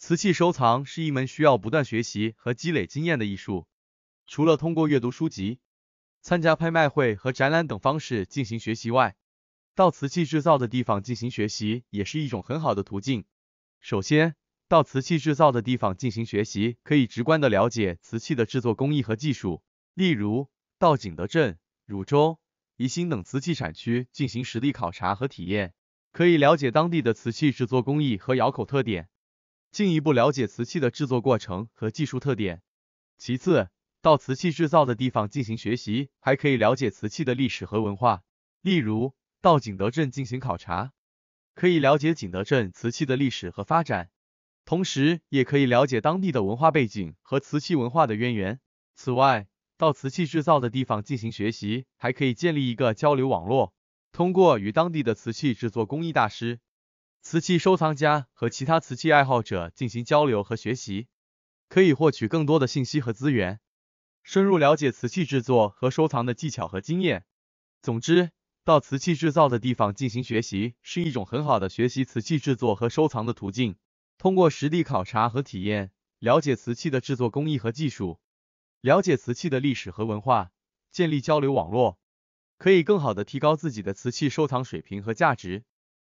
瓷器收藏是一门需要不断学习和积累经验的艺术。除了通过阅读书籍、参加拍卖会和展览等方式进行学习外，到瓷器制造的地方进行学习也是一种很好的途径。首先，到瓷器制造的地方进行学习，可以直观的了解瓷器的制作工艺和技术。例如，到景德镇、汝州、宜兴等瓷器产区进行实地考察和体验，可以了解当地的瓷器制作工艺和窑口特点。进一步了解瓷器的制作过程和技术特点。其次，到瓷器制造的地方进行学习，还可以了解瓷器的历史和文化。例如，到景德镇进行考察，可以了解景德镇瓷器的历史和发展，同时也可以了解当地的文化背景和瓷器文化的渊源。此外，到瓷器制造的地方进行学习，还可以建立一个交流网络，通过与当地的瓷器制作工艺大师。瓷器收藏家和其他瓷器爱好者进行交流和学习，可以获取更多的信息和资源，深入了解瓷器制作和收藏的技巧和经验。总之，到瓷器制造的地方进行学习，是一种很好的学习瓷器制作和收藏的途径。通过实地考察和体验，了解瓷器的制作工艺和技术，了解瓷器的历史和文化，建立交流网络，可以更好的提高自己的瓷器收藏水平和价值。